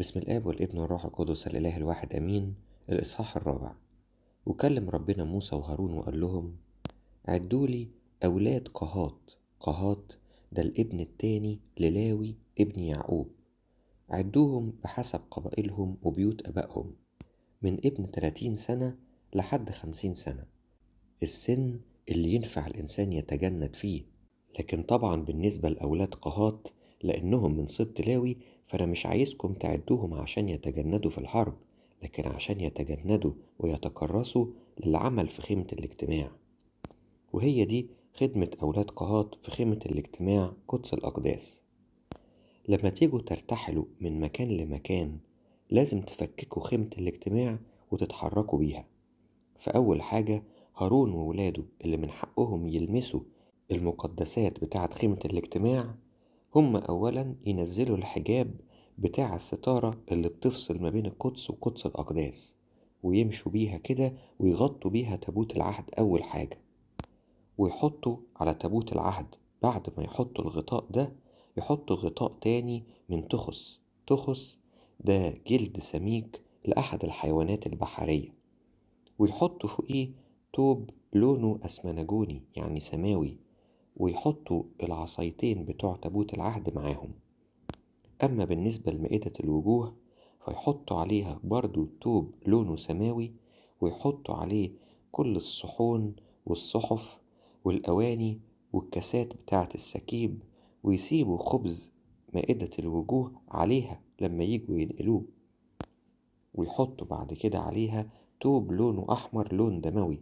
بسم الآب والابن والروح القدس الإله الواحد أمين الإصحاح الرابع وكلم ربنا موسى وهارون وقال لهم عدوا لي أولاد قهات قهات ده الابن التاني للاوي ابن يعقوب عدوهم بحسب قبائلهم وبيوت أبائهم من ابن تلاتين سنة لحد خمسين سنة السن اللي ينفع الإنسان يتجند فيه لكن طبعا بالنسبة لأولاد قهات لأنهم من سبط لاوي فأنا مش عايزكم تعدوهم عشان يتجندوا في الحرب لكن عشان يتجندوا ويتكرسوا للعمل في خيمة الاجتماع وهي دي خدمة أولاد قهات في خيمة الاجتماع قدس الأقداس لما تيجوا ترتحلوا من مكان لمكان لازم تفككوا خيمة الاجتماع وتتحركوا بيها فأول حاجة هارون وولاده اللي من حقهم يلمسوا المقدسات بتاعة خيمة الاجتماع هم أولا ينزلوا الحجاب بتاع الستارة اللي بتفصل ما بين القدس وقدس الأقداس ويمشوا بيها كده ويغطوا بيها تابوت العهد أول حاجة ويحطوا على تابوت العهد بعد ما يحطوا الغطاء ده يحطوا غطاء تاني من تخس تخس ده جلد سميك لأحد الحيوانات البحرية ويحطوا فوقيه توب لونه أسمنجوني يعني سماوي ويحطوا العصايتين بتوع تابوت العهد معاهم أما بالنسبة لمائدة الوجوه فيحطوا عليها برضو توب لونه سماوي ويحطوا عليه كل الصحون والصحف والأواني والكاسات بتاعة السكيب ويسيبوا خبز مائدة الوجوه عليها لما يجوا ينقلوه ويحطوا بعد كده عليها توب لونه أحمر لون دموي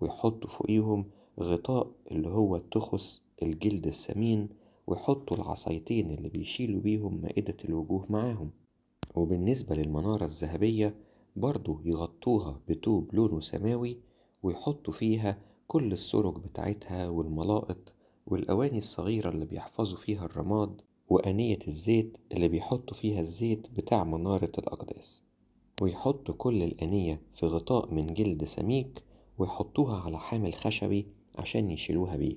ويحطوا فوقيهم غطاء اللي هو التخس الجلد السمين ويحطوا العصايتين اللي بيشيلوا بيهم مائدة الوجوه معاهم وبالنسبة للمنارة الذهبية برضو يغطوها بطوب لونه سماوي ويحطوا فيها كل السرج بتاعتها والملائط والأواني الصغيرة اللي بيحفظوا فيها الرماد وأنية الزيت اللي بيحطوا فيها الزيت بتاع منارة الأقداس ويحطوا كل الأنية في غطاء من جلد سميك ويحطوها على حامل خشبي عشان يشيلوها بيه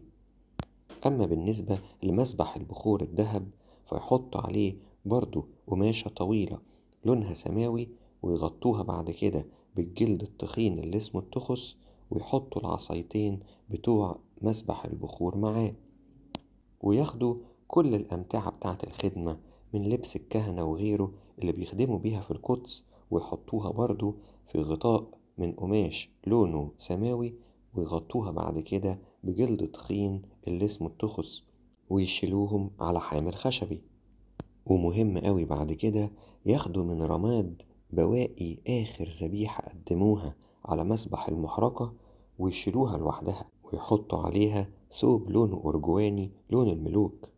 أما بالنسبة لمسبح البخور الذهب فيحط عليه برضو قماشة طويلة لونها سماوي ويغطوها بعد كده بالجلد التخين اللي اسمه التخس ويحطوا العصايتين بتوع مسبح البخور معاه وياخدوا كل الأمتعة بتاعة الخدمة من لبس الكهنة وغيره اللي بيخدموا بيها في القدس ويحطوها برضو في غطاء من قماش لونه سماوي ويغطوها بعد كده بجلد تخين اللي اسمه التخس ويشيلوهم على حامل خشبي ومهم قوي بعد كده ياخدوا من رماد بواقي آخر ذبيحة قدموها على مسبح المحرقة ويشيلوها لوحدها ويحطوا عليها ثوب لونه أرجواني لون الملوك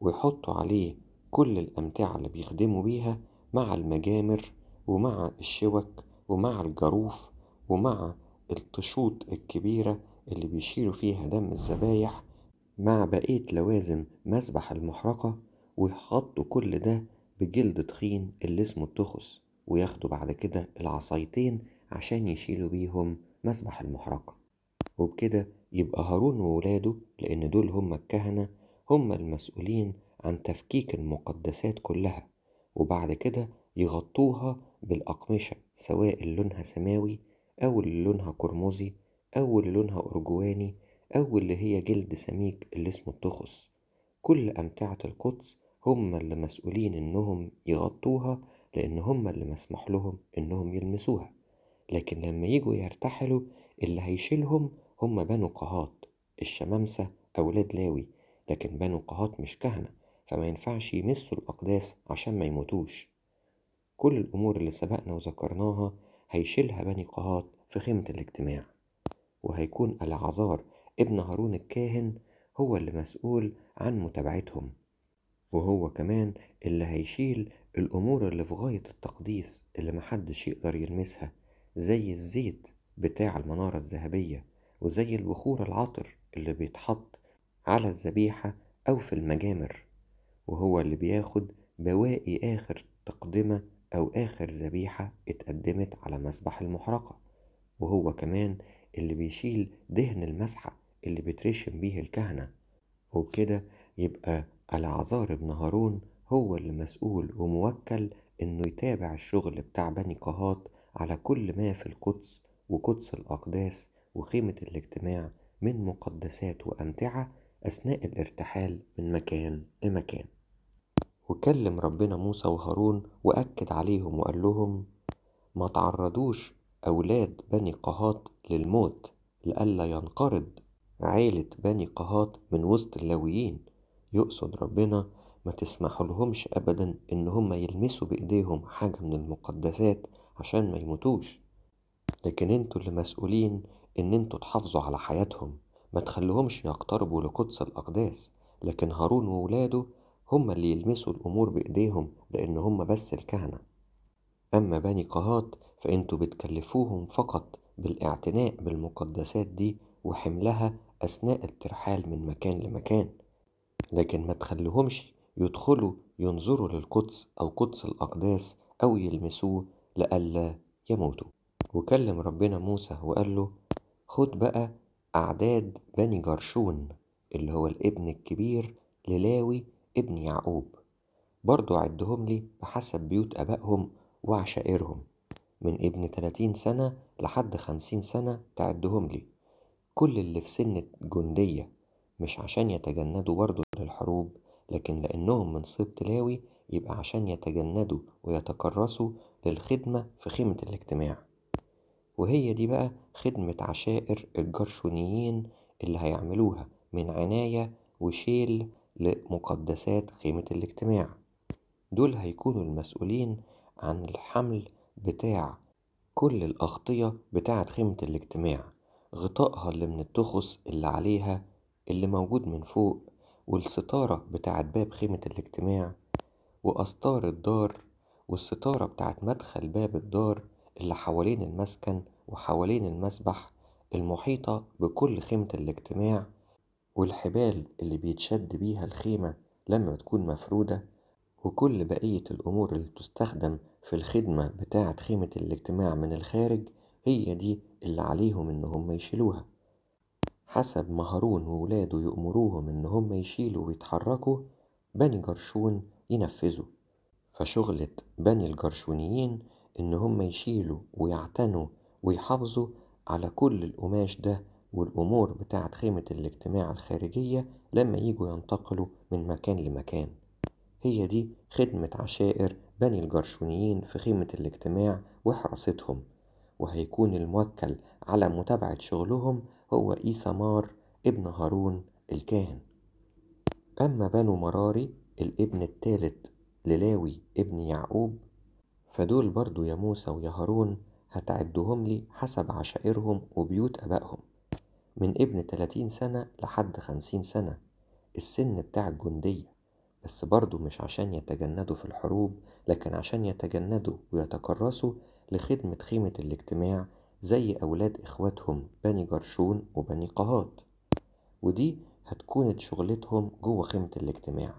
ويحطوا عليه كل الأمتعة اللي بيخدموا بيها مع المجامر ومع الشوك ومع الجروف ومع الطشوط الكبيرة اللي بيشيلوا فيها دم الذبايح مع بقية لوازم مسبح المحرقة ويحطوا كل ده بجلد تخين اللي اسمه التخس وياخدوا بعد كده العصايتين عشان يشيلوا بيهم مسبح المحرقة وبكده يبقى هارون وولاده لأن دول هم الكهنة هم المسؤولين عن تفكيك المقدسات كلها وبعد كده يغطوها بالأقمشة سواء اللونها لونها سماوي أو اللي لونها قرمزي أو اللونها لونها أرجواني أو اللي هي جلد سميك اللي اسمه التخص كل أمتعة القدس هم اللي مسؤولين إنهم يغطوها لأن هم اللي مسمح لهم إنهم يلمسوها لكن لما يجوا يرتحلوا اللي هيشيلهم هم بنو قهات الشمامسة أولاد لاوي لكن بنو قهات مش كهنة فما ينفعش يمسوا الأقداس عشان ما يموتوش كل الأمور اللي سبقنا وذكرناها هيشيلها بني قهات في خيمة الاجتماع وهيكون العذار ابن هارون الكاهن هو اللي مسؤول عن متابعتهم وهو كمان اللي هيشيل الأمور اللي في غاية التقديس اللي محدش يقدر يلمسها زي الزيت بتاع المنارة الذهبية وزي البخور العطر اللي بيتحط على الذبيحة أو في المجامر وهو اللي بياخد بواقي آخر تقدمة أو آخر ذبيحة اتقدمت على مسبح المحرقة وهو كمان اللي بيشيل دهن المسحة اللي بيترشم بيه الكهنة وبكده يبقى العذار ابن هارون هو اللي مسؤول وموكل إنه يتابع الشغل بتاع بني قهات على كل ما في القدس وقدس الأقداس وخيمة الاجتماع من مقدسات وأمتعة أثناء الارتحال من مكان لمكان وكلم ربنا موسى وهارون وأكد عليهم وقال لهم ما تعرضوش أولاد بني قهات للموت لئلا ينقرض عيلة بني قهات من وسط اللاويين يقصد ربنا ما تسمحوا لهمش أبدا إن هم يلمسوا بإيديهم حاجة من المقدسات عشان ما يموتوش لكن انتوا اللي مسؤولين إن انتوا تحافظوا على حياتهم ما تخليهمش يقتربوا لقدس الأقداس لكن هارون وولاده هم اللي يلمسوا الأمور بإيديهم لأن هم بس الكهنة أما بني قهات فأنتوا بتكلفوهم فقط بالاعتناء بالمقدسات دي وحملها أثناء الترحال من مكان لمكان لكن ما تخليهمش يدخلوا ينظروا للقدس أو قدس الأقداس أو يلمسوه لئلا يموتوا وكلم ربنا موسى وقال له خد بقى أعداد بني جرشون اللي هو الابن الكبير للاوي ابن يعقوب برضو عدهم لي بحسب بيوت أبائهم وعشائرهم من ابن 30 سنة لحد 50 سنة تعدهم لي كل اللي في سن الجندية مش عشان يتجندوا برضه للحروب لكن لأنهم من صيب تلاوي يبقى عشان يتجندوا ويتكرسوا للخدمة في خيمة الاجتماع وهي دي بقى خدمة عشائر الجرشونيين اللي هيعملوها من عناية وشيل لمقدسات خيمة الاجتماع دول هيكونوا المسؤولين عن الحمل بتاع كل الأغطية بتاعة خيمة الاجتماع غطائها اللي من التخص اللي عليها اللي موجود من فوق والستارة بتاعت باب خيمة الاجتماع وأستار الدار والستارة بتاعت مدخل باب الدار اللي حوالين المسكن وحوالين المسبح المحيطة بكل خيمة الاجتماع والحبال اللي بيتشد بيها الخيمة لما تكون مفرودة وكل بقية الأمور اللي بتستخدم في الخدمة بتاعة خيمة الاجتماع من الخارج هي دي اللي عليهم إن هم يشيلوها حسب ما هارون وولاده يأمروهم إن هم يشيلوا ويتحركوا بني جرشون ينفذوا فشغلة بني الجرشونيين إن هم يشيلوا ويعتنوا ويحافظوا على كل القماش ده والأمور بتاعة خيمة الاجتماع الخارجية لما يجوا ينتقلوا من مكان لمكان هي دي خدمة عشائر بني الجرشونيين في خيمة الاجتماع وحراستهم وهيكون الموكل على متابعة شغلهم هو إيسامار ابن هارون الكاهن أما بنو مراري الابن الثالث للاوي ابن يعقوب فدول برضو يا موسى ويا هارون هتعدهم لي حسب عشائرهم وبيوت أبائهم من ابن 30 سنة لحد 50 سنة السن بتاع الجندية بس برضو مش عشان يتجندوا في الحروب لكن عشان يتجندوا ويتكرسوا لخدمة خيمة الاجتماع زي أولاد إخواتهم بني جرشون وبني قهات ودي هتكون شغلتهم جوه خيمة الاجتماع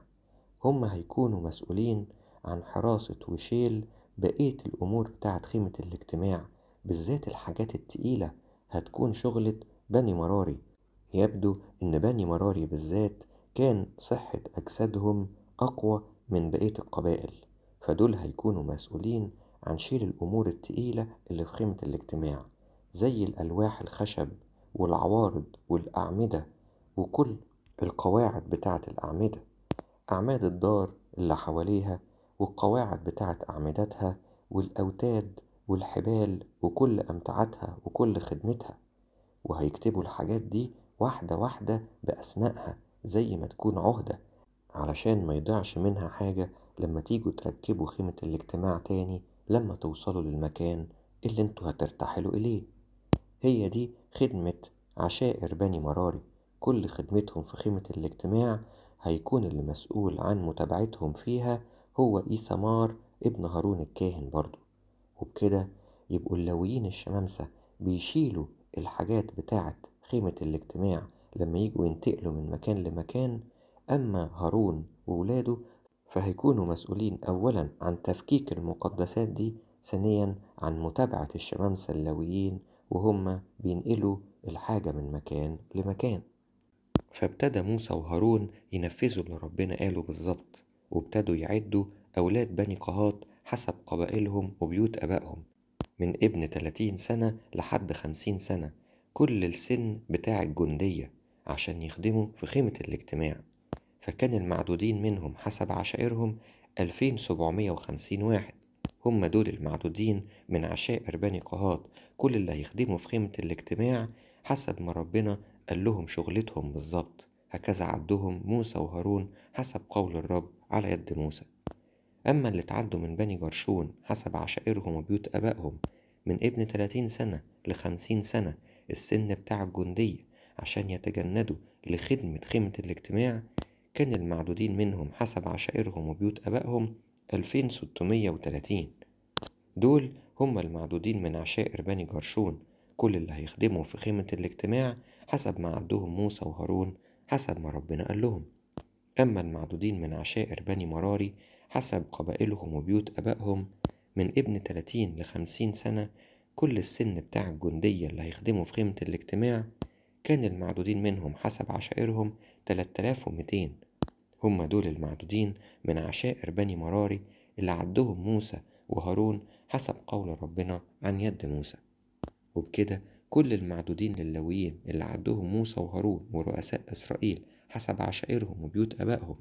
هم هيكونوا مسؤولين عن حراسة وشيل بقية الأمور بتاعة خيمة الاجتماع بالذات الحاجات التقيلة هتكون شغلة بني مراري يبدو إن بني مراري بالذات كان صحة أجسادهم أقوى من بقية القبائل فدول هيكونوا مسؤولين هنشيل الأمور التقيلة اللي في خيمة الاجتماع زي الألواح الخشب والعوارض والأعمدة وكل القواعد بتاعة الأعمدة أعماد الدار اللي حواليها والقواعد بتاعة أعمدتها والأوتاد والحبال وكل أمتعتها وكل خدمتها وهيكتبوا الحاجات دي واحدة واحدة بأسمائها زي ما تكون عهدة علشان ما يضيعش منها حاجة لما تيجوا تركبوا خيمة الاجتماع تاني لما توصلوا للمكان اللي انتوا هترتحلوا إليه هي دي خدمة عشائر بني مراري كل خدمتهم في خيمة الاجتماع هيكون اللي مسؤول عن متابعتهم فيها هو إيثمار ابن هارون الكاهن برضو وبكده يبقوا اللويين الشمامسة بيشيلوا الحاجات بتاعة خيمة الاجتماع لما يجوا ينتقلوا من مكان لمكان أما هارون وولاده فهيكونوا مسؤولين أولا عن تفكيك المقدسات دي ثانيا عن متابعة الشمام اللويين وهم بينقلوا الحاجة من مكان لمكان فابتدى موسى وهارون ينفذوا اللي ربنا قاله بالظبط وابتدوا يعدوا أولاد بني قهات حسب قبائلهم وبيوت أبائهم من ابن 30 سنة لحد 50 سنة كل السن بتاع الجندية عشان يخدموا في خيمة الاجتماع فكان المعدودين منهم حسب عشائرهم 2750 واحد هم دول المعدودين من عشائر بني قهات كل اللي هيخدموا في خيمة الاجتماع حسب ما ربنا قال لهم شغلتهم بالظبط هكذا عدهم موسى وهارون حسب قول الرب على يد موسى أما اللي تعدوا من بني جرشون حسب عشائرهم وبيوت أبائهم من ابن 30 سنة لخمسين سنة السن بتاع الجندية عشان يتجندوا لخدمة خيمة الاجتماع كان المعدودين منهم حسب عشائرهم وبيوت آبائهم 2630 دول هم المعدودين من عشائر بني جرشون كل اللي هيخدموا في خيمة الاجتماع حسب ما عدوهم موسى وهارون حسب ما ربنا قال لهم أما المعدودين من عشائر بني مراري حسب قبائلهم وبيوت أبائهم من ابن 30 ل 50 سنة كل السن بتاع الجندية اللي هيخدموا في خيمة الاجتماع كان المعدودين منهم حسب عشائرهم 3200 هم دول المعدودين من عشائر بني مراري اللي عدهم موسى وهارون حسب قول ربنا عن يد موسى وبكده كل المعدودين اللويين اللي عدهم موسى وهارون ورؤساء إسرائيل حسب عشائرهم وبيوت أبائهم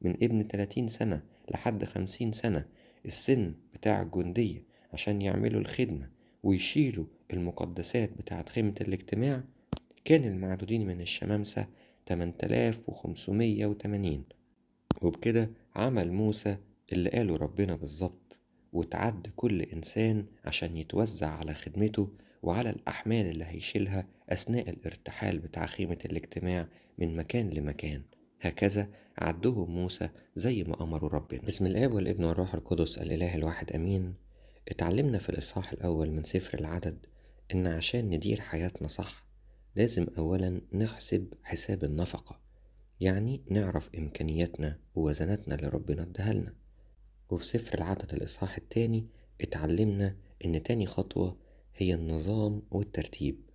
من ابن 30 سنة لحد 50 سنة السن بتاع الجندية عشان يعملوا الخدمة ويشيلوا المقدسات بتاعة خيمة الاجتماع كان المعدودين من الشمامسة 8580 وبكده عمل موسى اللي قاله ربنا بالظبط وتعد كل إنسان عشان يتوزع على خدمته وعلى الأحمال اللي هيشيلها أثناء الارتحال بتاع خيمة الاجتماع من مكان لمكان هكذا عدهم موسى زي ما أمره ربنا بسم الآب والابن والروح القدس الإله الواحد أمين اتعلمنا في الإصحاح الأول من سفر العدد إن عشان ندير حياتنا صح لازم أولا نحسب حساب النفقة يعني نعرف إمكانياتنا ووزناتنا اللي ربنا ادهلنا وفي سفر العدد الإصحاح التاني اتعلمنا إن تاني خطوة هي النظام والترتيب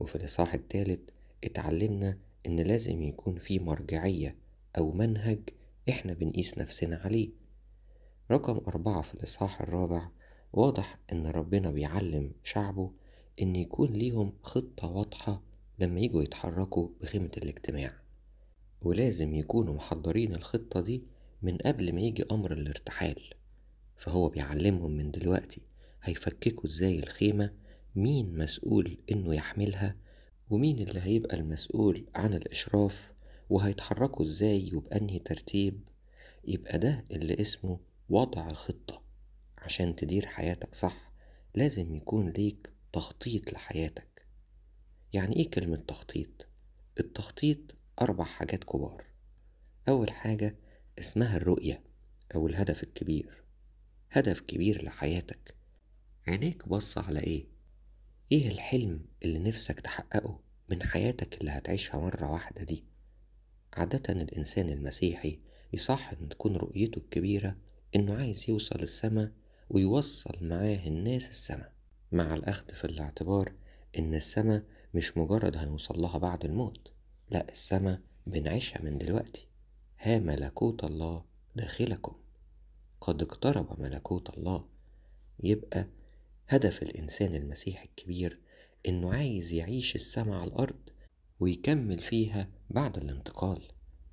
وفي الإصحاح التالت اتعلمنا إن لازم يكون في مرجعية أو منهج إحنا بنقيس نفسنا عليه رقم أربعة في الإصحاح الرابع واضح إن ربنا بيعلم شعبه إن يكون ليهم خطة واضحة لما يجوا يتحركوا بخيمة الاجتماع ولازم يكونوا محضرين الخطة دي من قبل ما يجي أمر الارتحال فهو بيعلمهم من دلوقتي هيفككوا ازاي الخيمة مين مسؤول انه يحملها ومين اللي هيبقى المسؤول عن الإشراف وهيتحركوا ازاي وبأنهي ترتيب يبقى ده اللي اسمه وضع خطة عشان تدير حياتك صح لازم يكون ليك تخطيط لحياتك يعني ايه كلمة تخطيط؟ التخطيط أربع حاجات كبار أول حاجة اسمها الرؤية أو الهدف الكبير هدف كبير لحياتك عينيك بص على ايه؟ ايه الحلم اللي نفسك تحققه من حياتك اللي هتعيشها مرة واحدة دي؟ عادة الإنسان المسيحي يصح إن تكون رؤيته الكبيرة إنه عايز يوصل السما ويوصل معاه الناس السما مع الأخذ في الاعتبار إن السماء مش مجرد هنوصل لها بعد الموت لا السماء بنعيشها من دلوقتي ها ملكوت الله داخلكم قد اقترب ملكوت الله يبقى هدف الإنسان المسيح الكبير إنه عايز يعيش السماء على الأرض ويكمل فيها بعد الانتقال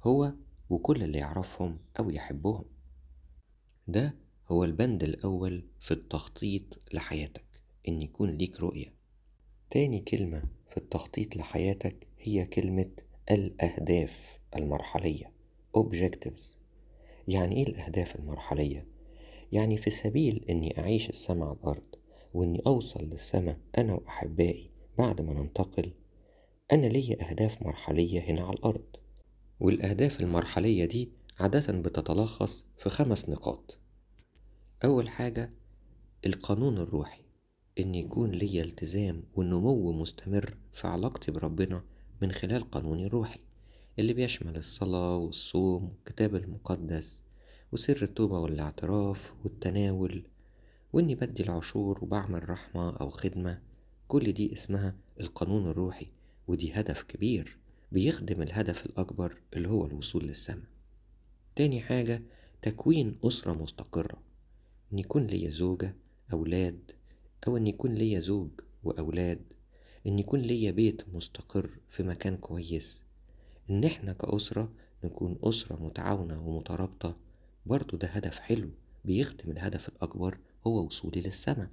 هو وكل اللي يعرفهم أو يحبهم ده هو البند الأول في التخطيط لحياتك إن يكون ليك رؤية تاني كلمة في التخطيط لحياتك هي كلمة الأهداف المرحلية Objectives يعني إيه الأهداف المرحلية؟ يعني في سبيل إني أعيش السما على الأرض وإني أوصل للسما أنا وأحبائي بعد ما ننتقل أنا ليا أهداف مرحلية هنا على الأرض والأهداف المرحلية دي عادة بتتلخص في خمس نقاط أول حاجة القانون الروحي ان يكون لي التزام ونمو مستمر في علاقتي بربنا من خلال قانوني الروحي اللي بيشمل الصلاة والصوم والكتاب المقدس وسر التوبة والاعتراف والتناول وإني بدي العشور وبعمل رحمة أو خدمة كل دي اسمها القانون الروحي ودي هدف كبير بيخدم الهدف الأكبر اللي هو الوصول للسماء تاني حاجة تكوين أسرة مستقرة إن يكون ليا زوجة أولاد أو أن يكون ليا زوج وأولاد أن يكون ليا بيت مستقر في مكان كويس إن إحنا كأسرة نكون أسرة متعاونة ومترابطة برضو ده هدف حلو بيخدم الهدف الأكبر هو وصولي للسماء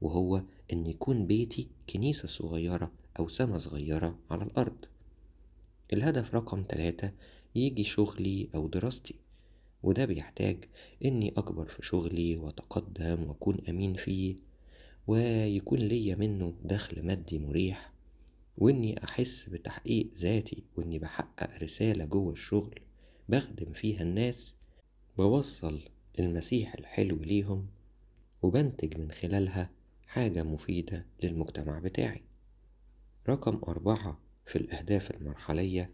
وهو إن يكون بيتي كنيسة صغيرة أو سما صغيرة على الأرض الهدف رقم ثلاثة يجي شغلي أو دراستي وده بيحتاج إني أكبر في شغلي وأتقدم وأكون أمين فيه ويكون ليا منه دخل مادي مريح واني احس بتحقيق ذاتي واني بحقق رسالة جوه الشغل بخدم فيها الناس بوصل المسيح الحلو ليهم وبنتج من خلالها حاجة مفيدة للمجتمع بتاعي رقم أربعة في الأهداف المرحلية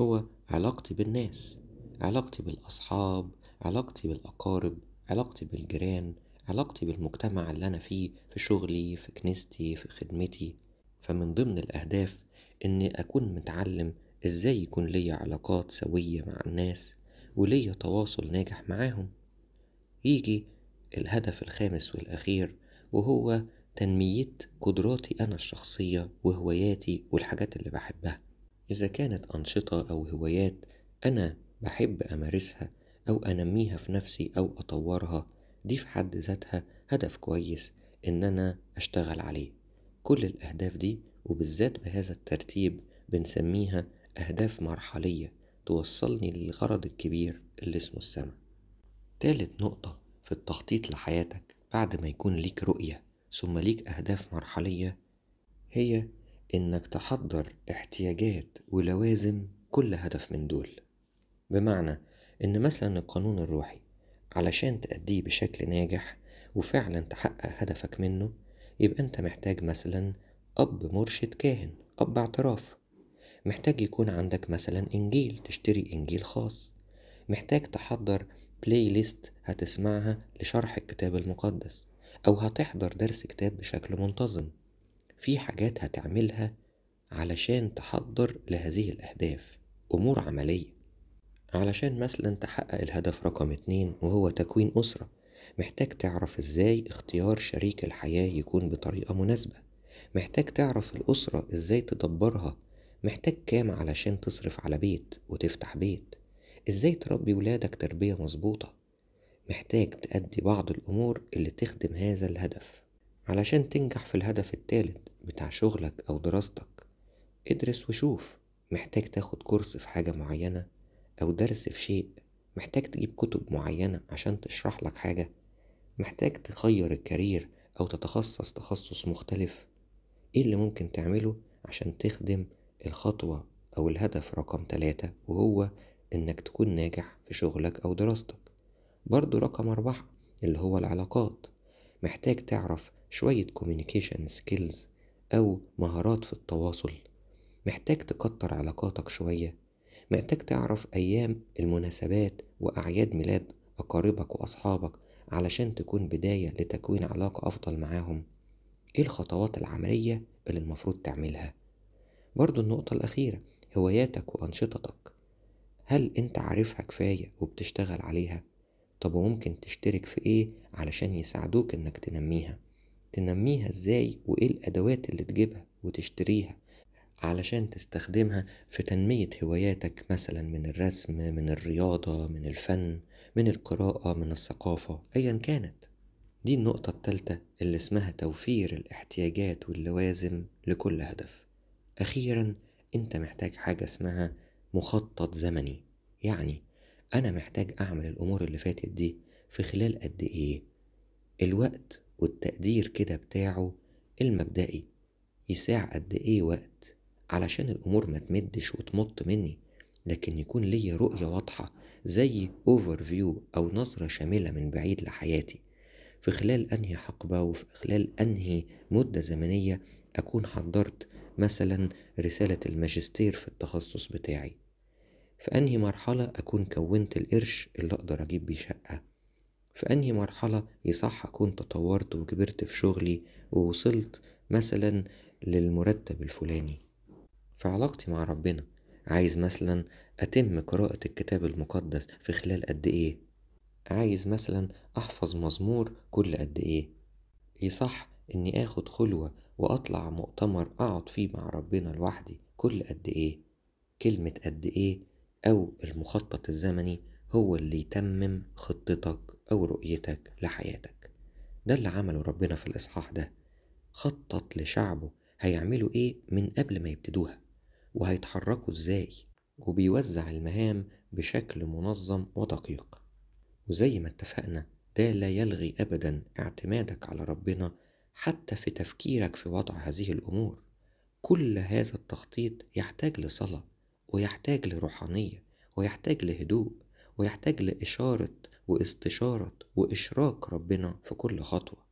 هو علاقتي بالناس علاقتي بالأصحاب علاقتي بالأقارب علاقتي بالجيران علاقتي بالمجتمع اللي أنا فيه في شغلي في كنيستي في خدمتي فمن ضمن الأهداف إني أكون متعلم إزاي يكون ليا علاقات سوية مع الناس وليا تواصل ناجح معاهم يجي الهدف الخامس والأخير وهو تنمية قدراتي أنا الشخصية وهواياتي والحاجات اللي بحبها إذا كانت أنشطة أو هوايات أنا بحب أمارسها أو أنميها في نفسي أو أطورها دي في حد ذاتها هدف كويس إن أنا أشتغل عليه كل الأهداف دي وبالذات بهذا الترتيب بنسميها أهداف مرحلية توصلني للغرض الكبير اللي اسمه السماء تالت نقطة في التخطيط لحياتك بعد ما يكون ليك رؤية ثم ليك أهداف مرحلية هي إنك تحضر احتياجات ولوازم كل هدف من دول بمعنى إن مثلا القانون الروحي علشان تأديه بشكل ناجح وفعلا تحقق هدفك منه يبقى انت محتاج مثلا أب مرشد كاهن أب اعتراف محتاج يكون عندك مثلا إنجيل تشتري إنجيل خاص محتاج تحضر بلاي ليست هتسمعها لشرح الكتاب المقدس أو هتحضر درس كتاب بشكل منتظم في حاجات هتعملها علشان تحضر لهذه الأهداف أمور عملية علشان مثلا تحقق الهدف رقم اتنين وهو تكوين أسرة محتاج تعرف ازاي اختيار شريك الحياة يكون بطريقة مناسبة محتاج تعرف الأسرة ازاي تدبرها محتاج كام علشان تصرف على بيت وتفتح بيت ازاي تربي ولادك تربية مظبوطة محتاج تأدي بعض الأمور اللي تخدم هذا الهدف علشان تنجح في الهدف التالت بتاع شغلك أو دراستك ادرس وشوف محتاج تاخد كورس في حاجة معينة أو درس في شيء محتاج تجيب كتب معينة عشان تشرح لك حاجة محتاج تخير الكارير أو تتخصص تخصص مختلف ايه اللي ممكن تعمله عشان تخدم الخطوة أو الهدف رقم تلاتة وهو إنك تكون ناجح في شغلك أو دراستك برضو رقم أربعة اللي هو العلاقات محتاج تعرف شوية communication skills أو مهارات في التواصل محتاج تكتر علاقاتك شوية محتاج تعرف أيام المناسبات وأعياد ميلاد أقاربك وأصحابك علشان تكون بداية لتكوين علاقة أفضل معاهم إيه الخطوات العملية اللي المفروض تعملها برضو النقطة الأخيرة هواياتك وأنشطتك هل أنت عارفها كفاية وبتشتغل عليها؟ طب وممكن تشترك في إيه علشان يساعدوك إنك تنميها؟ تنميها إزاي وإيه الأدوات اللي تجيبها وتشتريها علشان تستخدمها في تنمية هواياتك مثلا من الرسم من الرياضة من الفن من القراءة من الثقافة أيا كانت دي النقطة التالتة اللي اسمها توفير الاحتياجات واللوازم لكل هدف أخيرا أنت محتاج حاجة اسمها مخطط زمني يعني أنا محتاج أعمل الأمور اللي فاتت دي في خلال قد إيه الوقت والتقدير كده بتاعه المبدئي يساع قد إيه وقت علشان الامور ما تمدش وتمط مني لكن يكون ليا رؤية واضحة زي اوفر فيو او نظرة شاملة من بعيد لحياتي في خلال انهي حقبة وفي خلال انهي مدة زمنية اكون حضرت مثلا رسالة الماجستير في التخصص بتاعي في انهي مرحلة اكون كونت القرش اللي اقدر اجيب بيه شقة في انهي مرحلة يصح اكون تطورت وكبرت في شغلي ووصلت مثلا للمرتب الفلاني في علاقتي مع ربنا عايز مثلا أتم قراءة الكتاب المقدس في خلال قد إيه عايز مثلا أحفظ مزمور كل قد إيه يصح إني آخد خلوة وأطلع مؤتمر أقعد فيه مع ربنا لوحدي كل قد إيه كلمة قد إيه أو المخطط الزمني هو اللي يتمم خطتك أو رؤيتك لحياتك ده اللي عمله ربنا في الإصحاح ده خطط لشعبه هيعملوا إيه من قبل ما يبتدوها وهيتحركوا ازاي وبيوزع المهام بشكل منظم ودقيق وزي ما اتفقنا ده لا يلغي ابدا اعتمادك على ربنا حتى في تفكيرك في وضع هذه الامور كل هذا التخطيط يحتاج لصلاه ويحتاج لروحانيه ويحتاج لهدوء ويحتاج لاشاره واستشاره واشراك ربنا في كل خطوه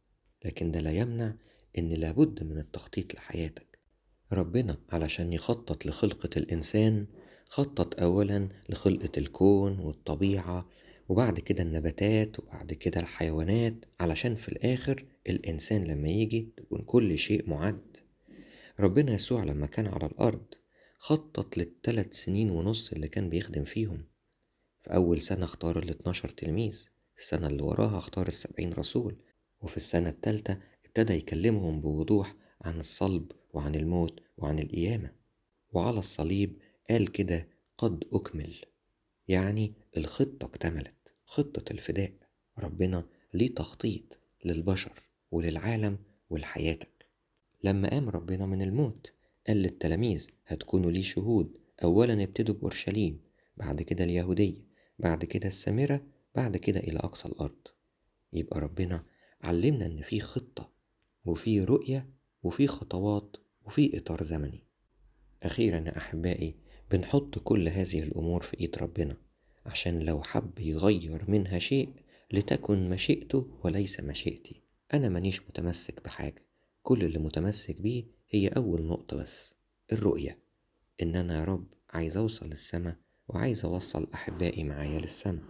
لكن ده لا يمنع ان لابد من التخطيط لحياتك ربنا علشان يخطط لخلقة الإنسان خطط أولا لخلقة الكون والطبيعة وبعد كده النباتات وبعد كده الحيوانات علشان في الآخر الإنسان لما يجي تكون كل شيء معد ربنا يسوع لما كان على الأرض خطط للثلاث سنين ونص اللي كان بيخدم فيهم في أول سنة اختار الاتناشر تلميذ السنة اللي وراها اختار السبعين رسول وفي السنة التالتة ابتدى يكلمهم بوضوح عن الصلب وعن الموت وعن القيامة وعلى الصليب قال كده قد أكمل يعني الخطة اكتملت خطة الفداء ربنا ليه تخطيط للبشر وللعالم ولحياتك لما قام ربنا من الموت قال للتلاميذ هتكونوا لي شهود أولا ابتدوا بأورشليم بعد كده اليهودية بعد كده السامرة بعد كده إلى أقصى الأرض يبقى ربنا علمنا إن في خطة وفي رؤية وفي خطوات وفي إطار زمني أخيرا يا أحبائي بنحط كل هذه الأمور في إيد ربنا عشان لو حب يغير منها شيء لتكن مشيئته وليس مشيئتي أنا مانيش متمسك بحاجة كل اللي متمسك بيه هي أول نقطة بس الرؤية إن أنا يا رب عايز أوصل للسما وعايز أوصل أحبائي معايا للسما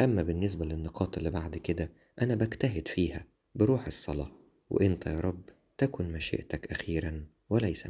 أما بالنسبة للنقاط اللي بعد كده أنا بجتهد فيها بروح الصلاة وإنت يا رب تكن مشيئتك أخيرا وليس